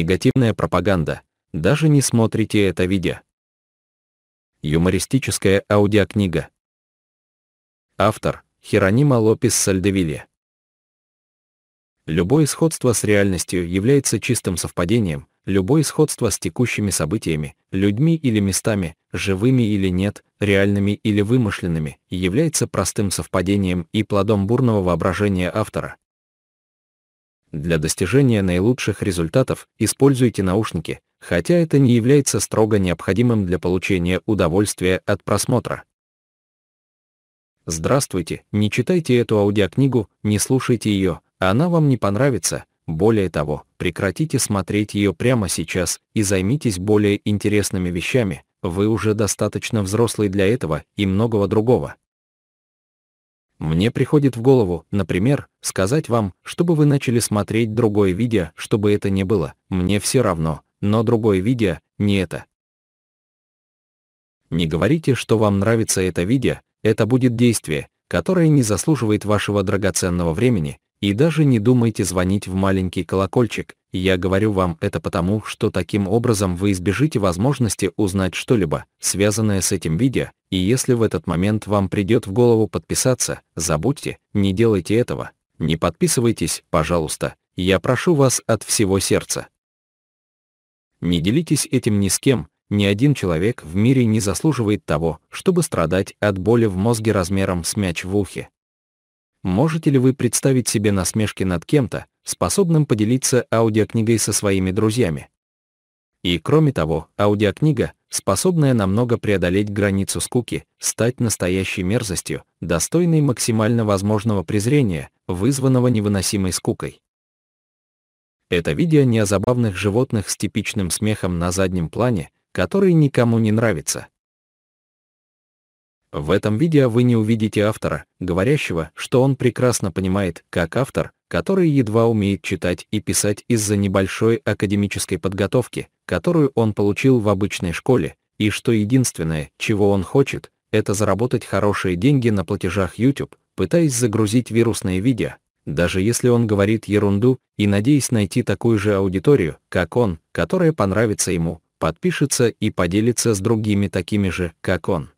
Негативная пропаганда. Даже не смотрите это видео. Юмористическая аудиокнига. Автор Херонима Лопес Сальдевиле. Любое сходство с реальностью является чистым совпадением, любое сходство с текущими событиями, людьми или местами, живыми или нет, реальными или вымышленными, является простым совпадением и плодом бурного воображения автора. Для достижения наилучших результатов используйте наушники, хотя это не является строго необходимым для получения удовольствия от просмотра. Здравствуйте, не читайте эту аудиокнигу, не слушайте ее, она вам не понравится. Более того, прекратите смотреть ее прямо сейчас и займитесь более интересными вещами, вы уже достаточно взрослый для этого и многого другого. Мне приходит в голову, например, сказать вам, чтобы вы начали смотреть другое видео, чтобы это не было, мне все равно, но другое видео, не это. Не говорите, что вам нравится это видео, это будет действие, которое не заслуживает вашего драгоценного времени, и даже не думайте звонить в маленький колокольчик, я говорю вам это потому, что таким образом вы избежите возможности узнать что-либо, связанное с этим видео, и если в этот момент вам придет в голову подписаться, забудьте, не делайте этого. Не подписывайтесь, пожалуйста. Я прошу вас от всего сердца. Не делитесь этим ни с кем. Ни один человек в мире не заслуживает того, чтобы страдать от боли в мозге размером с мяч в ухе. Можете ли вы представить себе насмешки над кем-то, способным поделиться аудиокнигой со своими друзьями? И, кроме того, аудиокнига, способная намного преодолеть границу скуки, стать настоящей мерзостью, достойной максимально возможного презрения, вызванного невыносимой скукой. Это видео не о забавных животных с типичным смехом на заднем плане, который никому не нравится. В этом видео вы не увидите автора, говорящего, что он прекрасно понимает, как автор, который едва умеет читать и писать из-за небольшой академической подготовки, которую он получил в обычной школе, и что единственное, чего он хочет, это заработать хорошие деньги на платежах YouTube, пытаясь загрузить вирусные видео, даже если он говорит ерунду и надеясь найти такую же аудиторию, как он, которая понравится ему, подпишется и поделится с другими такими же, как он.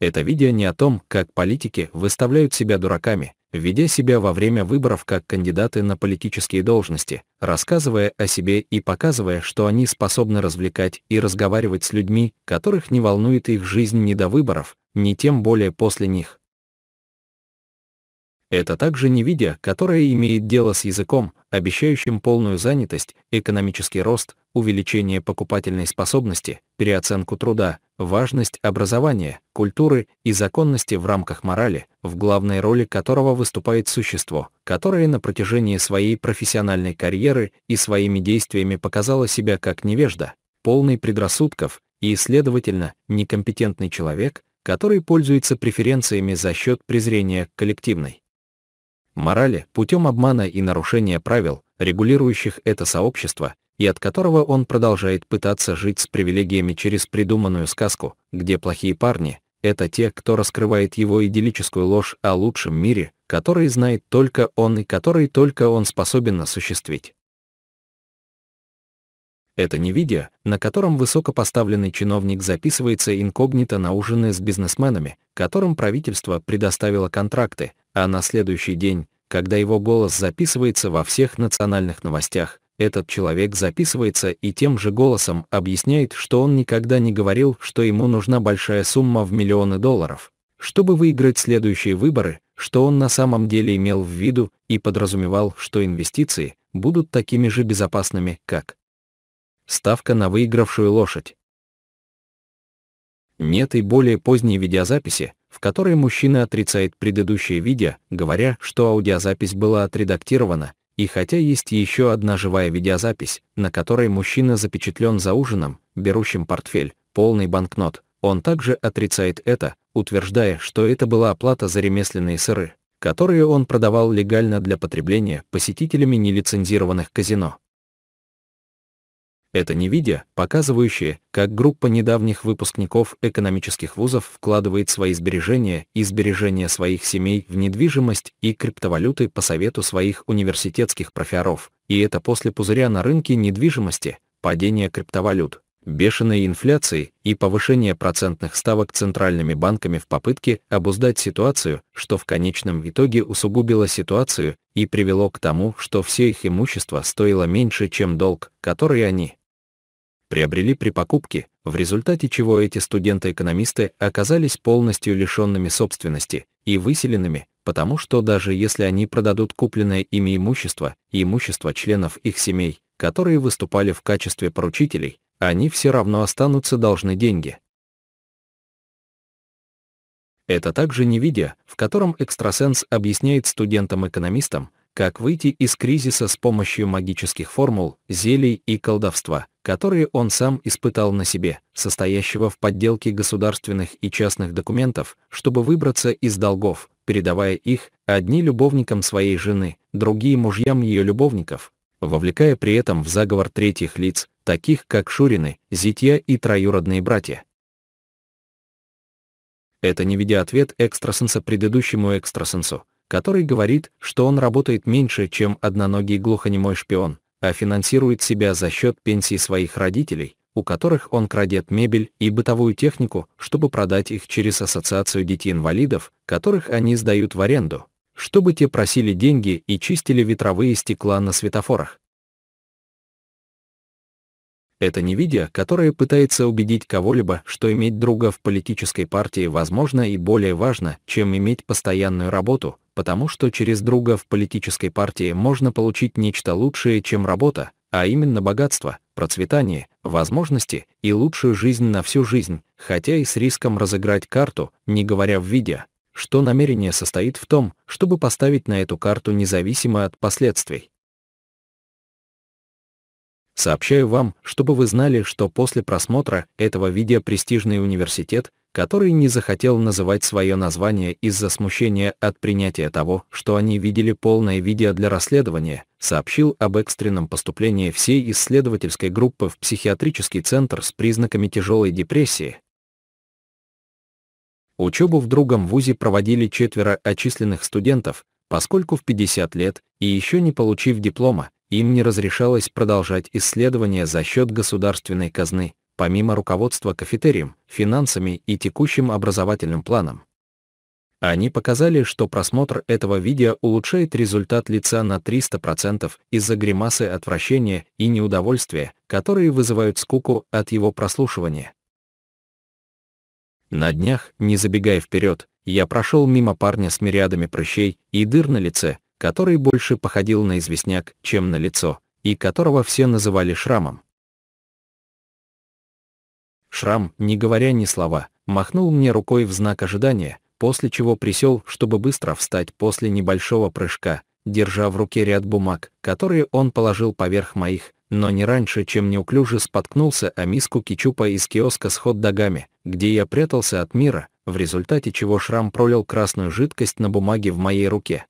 Это видео не о том, как политики выставляют себя дураками, ведя себя во время выборов как кандидаты на политические должности, рассказывая о себе и показывая, что они способны развлекать и разговаривать с людьми, которых не волнует их жизнь ни до выборов, ни тем более после них. Это также невидя, которое имеет дело с языком, обещающим полную занятость, экономический рост, увеличение покупательной способности, переоценку труда, важность образования, культуры и законности в рамках морали, в главной роли которого выступает существо, которое на протяжении своей профессиональной карьеры и своими действиями показало себя как невежда, полный предрассудков и, следовательно, некомпетентный человек, который пользуется преференциями за счет презрения коллективной морали путем обмана и нарушения правил, регулирующих это сообщество, и от которого он продолжает пытаться жить с привилегиями через придуманную сказку, где плохие парни — это те, кто раскрывает его идиллическую ложь о лучшем мире, который знает только он и который только он способен осуществить. Это не видео, на котором высокопоставленный чиновник записывается инкогнито на ужины с бизнесменами, которым правительство предоставило контракты, а на следующий день, когда его голос записывается во всех национальных новостях, этот человек записывается и тем же голосом объясняет, что он никогда не говорил, что ему нужна большая сумма в миллионы долларов, чтобы выиграть следующие выборы, что он на самом деле имел в виду и подразумевал, что инвестиции будут такими же безопасными, как ставка на выигравшую лошадь. Нет и более поздней видеозаписи, в которой мужчина отрицает предыдущее видео, говоря, что аудиозапись была отредактирована, и хотя есть еще одна живая видеозапись, на которой мужчина запечатлен за ужином, берущим портфель, полный банкнот, он также отрицает это, утверждая, что это была оплата за ремесленные сыры, которые он продавал легально для потребления посетителями нелицензированных казино. Это не видео, показывающее, как группа недавних выпускников экономических вузов вкладывает свои сбережения и сбережения своих семей в недвижимость и криптовалюты по совету своих университетских профессоров, и это после пузыря на рынке недвижимости, падения криптовалют, бешеной инфляции и повышения процентных ставок центральными банками в попытке обуздать ситуацию, что в конечном итоге усугубило ситуацию и привело к тому, что все их имущество стоило меньше, чем долг, который они приобрели при покупке, в результате чего эти студенты-экономисты оказались полностью лишенными собственности и выселенными, потому что даже если они продадут купленное ими имущество и имущество членов их семей, которые выступали в качестве поручителей, они все равно останутся должны деньги. Это также невидя, в котором экстрасенс объясняет студентам-экономистам, как выйти из кризиса с помощью магических формул, зелий и колдовства, которые он сам испытал на себе, состоящего в подделке государственных и частных документов, чтобы выбраться из долгов, передавая их одни любовникам своей жены, другие мужьям ее любовников, вовлекая при этом в заговор третьих лиц, таких как Шурины, зятья и троюродные братья. Это не видя ответ экстрасенса предыдущему экстрасенсу, который говорит, что он работает меньше, чем одноногий глухонемой шпион, а финансирует себя за счет пенсий своих родителей, у которых он крадет мебель и бытовую технику, чтобы продать их через ассоциацию детей-инвалидов, которых они сдают в аренду, чтобы те просили деньги и чистили ветровые стекла на светофорах. Это не видео, которое пытается убедить кого-либо, что иметь друга в политической партии возможно и более важно, чем иметь постоянную работу, потому что через друга в политической партии можно получить нечто лучшее, чем работа, а именно богатство, процветание, возможности и лучшую жизнь на всю жизнь, хотя и с риском разыграть карту, не говоря в виде, что намерение состоит в том, чтобы поставить на эту карту независимо от последствий. Сообщаю вам, чтобы вы знали, что после просмотра этого видео престижный университет который не захотел называть свое название из-за смущения от принятия того, что они видели полное видео для расследования, сообщил об экстренном поступлении всей исследовательской группы в психиатрический центр с признаками тяжелой депрессии. Учебу в другом вузе проводили четверо отчисленных студентов, поскольку в 50 лет и еще не получив диплома, им не разрешалось продолжать исследования за счет государственной казны, помимо руководства кафетерием, финансами и текущим образовательным планом. Они показали, что просмотр этого видео улучшает результат лица на 300% из-за гримасы отвращения и неудовольствия, которые вызывают скуку от его прослушивания. На днях, не забегая вперед, я прошел мимо парня с мириадами прыщей и дыр на лице, который больше походил на известняк, чем на лицо, и которого все называли шрамом. Шрам, не говоря ни слова, махнул мне рукой в знак ожидания, после чего присел, чтобы быстро встать после небольшого прыжка, держа в руке ряд бумаг, которые он положил поверх моих, но не раньше, чем неуклюже споткнулся о миску кичупа из киоска с хот-догами, где я прятался от мира, в результате чего шрам пролил красную жидкость на бумаге в моей руке.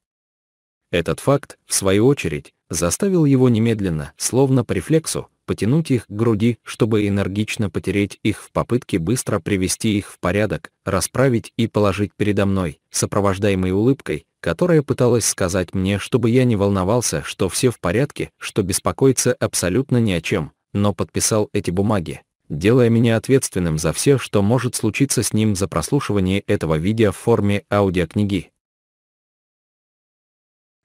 Этот факт, в свою очередь, заставил его немедленно, словно по рефлексу, потянуть их к груди, чтобы энергично потереть их в попытке быстро привести их в порядок, расправить и положить передо мной, сопровождаемой улыбкой, которая пыталась сказать мне, чтобы я не волновался, что все в порядке, что беспокоиться абсолютно ни о чем, но подписал эти бумаги, делая меня ответственным за все, что может случиться с ним за прослушивание этого видео в форме аудиокниги.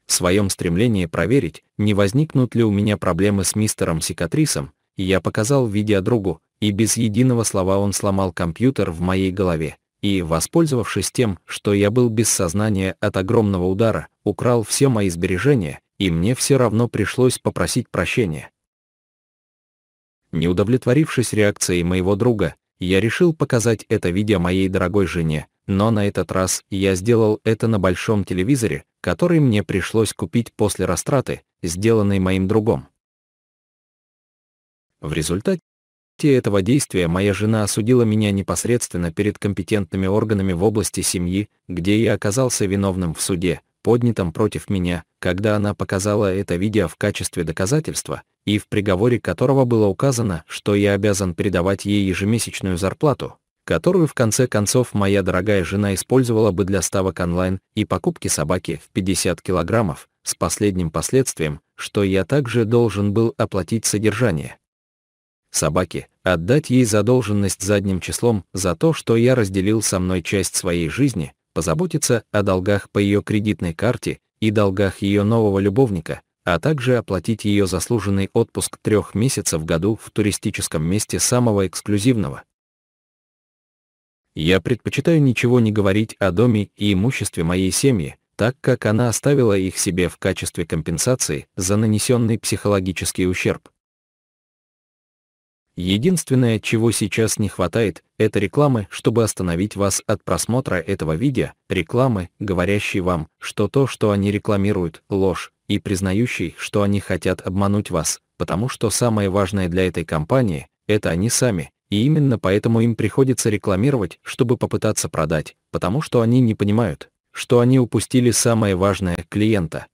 В своем стремлении проверить, не возникнут ли у меня проблемы с мистером Секатрисом, я показал видео другу, и без единого слова он сломал компьютер в моей голове, и, воспользовавшись тем, что я был без сознания от огромного удара, украл все мои сбережения, и мне все равно пришлось попросить прощения. Не удовлетворившись реакцией моего друга, я решил показать это видео моей дорогой жене, но на этот раз я сделал это на большом телевизоре, который мне пришлось купить после растраты, сделанной моим другом. В результате этого действия моя жена осудила меня непосредственно перед компетентными органами в области семьи, где я оказался виновным в суде, поднятом против меня, когда она показала это видео в качестве доказательства, и в приговоре которого было указано, что я обязан передавать ей ежемесячную зарплату, которую в конце концов моя дорогая жена использовала бы для ставок онлайн и покупки собаки в 50 килограммов, с последним последствием, что я также должен был оплатить содержание. Собаке, отдать ей задолженность задним числом за то, что я разделил со мной часть своей жизни, позаботиться о долгах по ее кредитной карте и долгах ее нового любовника, а также оплатить ее заслуженный отпуск трех месяцев в году в туристическом месте самого эксклюзивного, я предпочитаю ничего не говорить о доме и имуществе моей семьи, так как она оставила их себе в качестве компенсации за нанесенный психологический ущерб. Единственное, чего сейчас не хватает, это рекламы, чтобы остановить вас от просмотра этого видео, рекламы, говорящие вам, что то, что они рекламируют, ложь, и признающей, что они хотят обмануть вас, потому что самое важное для этой компании — это они сами, и именно поэтому им приходится рекламировать, чтобы попытаться продать, потому что они не понимают, что они упустили самое важное – клиента.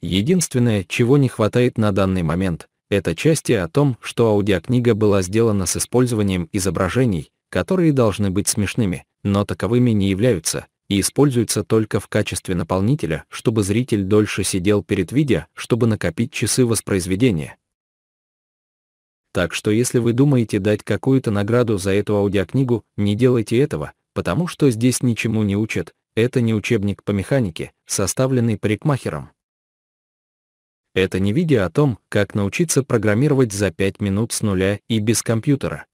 Единственное, чего не хватает на данный момент, это части о том, что аудиокнига была сделана с использованием изображений, которые должны быть смешными, но таковыми не являются, и используются только в качестве наполнителя, чтобы зритель дольше сидел перед видео, чтобы накопить часы воспроизведения, так что если вы думаете дать какую-то награду за эту аудиокнигу, не делайте этого, потому что здесь ничему не учат, это не учебник по механике, составленный парикмахером. Это не видео о том, как научиться программировать за 5 минут с нуля и без компьютера.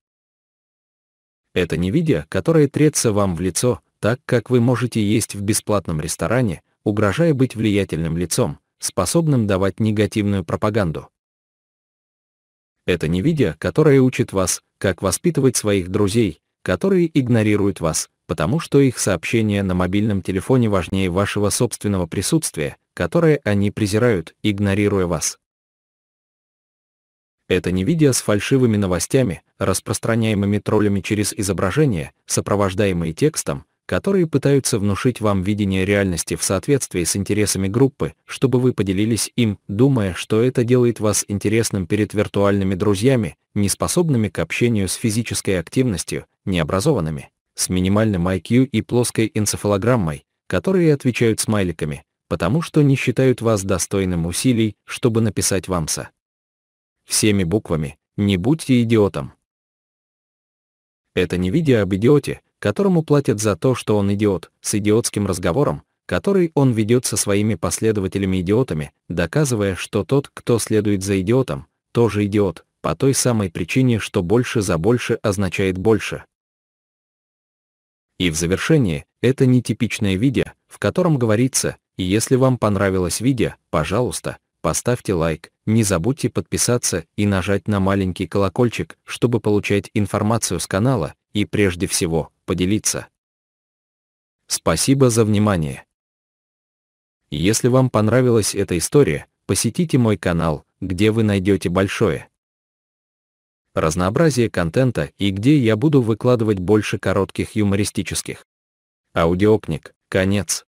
Это не видео, которое трется вам в лицо, так как вы можете есть в бесплатном ресторане, угрожая быть влиятельным лицом, способным давать негативную пропаганду. Это не видео, которое учит вас, как воспитывать своих друзей, которые игнорируют вас, потому что их сообщение на мобильном телефоне важнее вашего собственного присутствия, которое они презирают, игнорируя вас. Это не видео с фальшивыми новостями, распространяемыми троллями через изображение, сопровождаемые текстом, которые пытаются внушить вам видение реальности в соответствии с интересами группы, чтобы вы поделились им, думая, что это делает вас интересным перед виртуальными друзьями, неспособными к общению с физической активностью, необразованными, с минимальным IQ и плоской энцефалограммой, которые отвечают смайликами, потому что не считают вас достойным усилий, чтобы написать вам со Всеми буквами «Не будьте идиотом». Это не видео об идиоте, которому платят за то, что он идиот, с идиотским разговором, который он ведет со своими последователями-идиотами, доказывая, что тот, кто следует за идиотом, тоже идиот, по той самой причине, что больше за больше означает больше. И в завершении, это нетипичное видео, в котором говорится, если вам понравилось видео, пожалуйста, поставьте лайк, не забудьте подписаться и нажать на маленький колокольчик, чтобы получать информацию с канала, и прежде всего поделиться. Спасибо за внимание. Если вам понравилась эта история, посетите мой канал, где вы найдете большое разнообразие контента и где я буду выкладывать больше коротких юмористических. Аудиокниг. Конец.